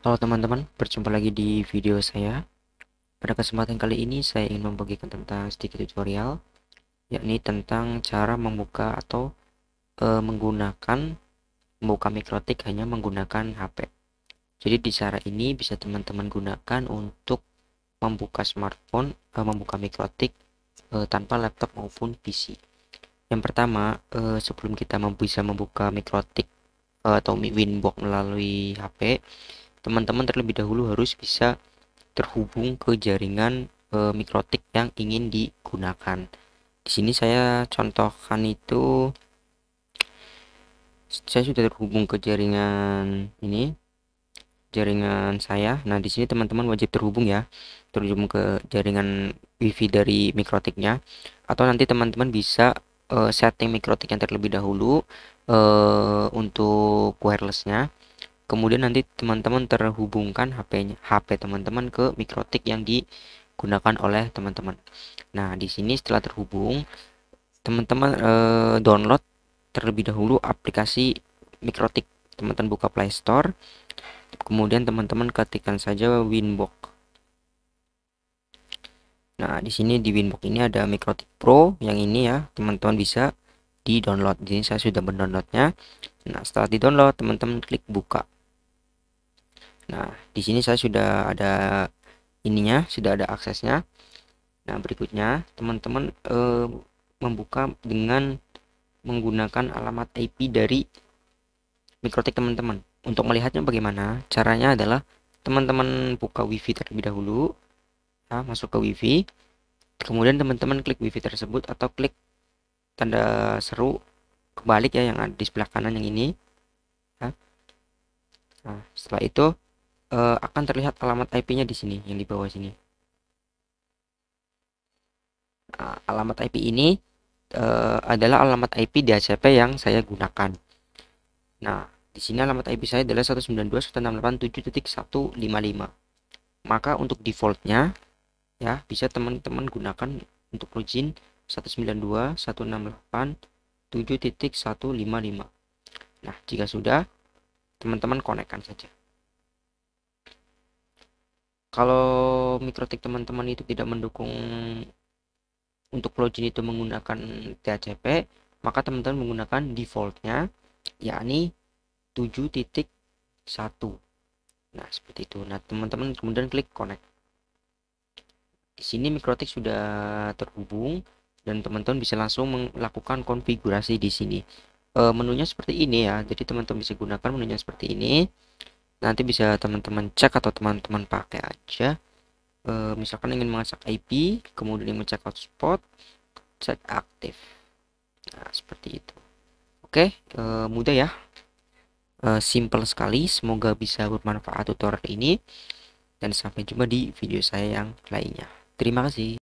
Halo teman-teman, berjumpa lagi di video saya. Pada kesempatan kali ini saya ingin membagikan tentang sedikit tutorial, yakni tentang cara membuka atau e, menggunakan membuka mikrotik hanya menggunakan HP. Jadi di cara ini bisa teman-teman gunakan untuk membuka smartphone, e, membuka mikrotik e, tanpa laptop maupun PC. Yang pertama, e, sebelum kita bisa membuka mikrotik atau Winbox melalui HP, teman-teman terlebih dahulu harus bisa terhubung ke jaringan e, mikrotik yang ingin digunakan. Di sini saya contohkan itu saya sudah terhubung ke jaringan ini jaringan saya. Nah, di sini teman-teman wajib terhubung ya. Terhubung ke jaringan WiFi dari mikrotiknya atau nanti teman-teman bisa uh, setting yang terlebih dahulu uh, untuk wirelessnya kemudian nanti teman-teman terhubungkan HP-nya HP teman-teman ke mikrotik yang digunakan oleh teman-teman nah di sini setelah terhubung teman-teman eh, download terlebih dahulu aplikasi mikrotik teman-teman buka Play Store kemudian teman-teman ketikkan saja Winbox nah di sini di Winbox ini ada mikrotik Pro yang ini ya teman-teman bisa di download di sini saya sudah mendownloadnya nah setelah di download teman-teman klik buka Nah, di sini saya sudah ada ininya, sudah ada aksesnya. Nah, berikutnya teman-teman eh, membuka dengan menggunakan alamat IP dari Mikrotik teman-teman. Untuk melihatnya bagaimana? Caranya adalah teman-teman buka WiFi terlebih dahulu, nah, masuk ke WiFi, kemudian teman-teman klik WiFi tersebut atau klik tanda seru kebalik ya yang ada di sebelah kanan yang ini. Nah, nah setelah itu uh, akan terlihat alamat IP-nya di sini yang di bawah sini. Nah, alamat IP ini uh, adalah alamat IP DHCP yang saya gunakan. Nah, di sini alamat IP saya adalah 192.168.7.155. Maka untuk defaultnya ya bisa teman-teman gunakan untuk login 192.168.7.155. Nah, jika sudah teman-teman konekkan saja kalau mikrotik teman-teman itu tidak mendukung untuk login itu menggunakan THCP maka teman-teman menggunakan defaultnya yakni 7.1 nah seperti itu nah teman-teman kemudian klik connect di sini mikrotik sudah terhubung dan teman-teman bisa langsung melakukan konfigurasi di sini e, menunya seperti ini ya jadi teman-teman bisa gunakan menunya seperti ini nanti bisa teman-teman cek atau teman-teman pakai aja e, misalkan ingin mengecek IP kemudian ingin mengecek hotspot cek aktif nah seperti itu oke e, mudah ya e, simple sekali semoga bisa bermanfaat tutorial ini dan sampai jumpa di video saya yang lainnya terima kasih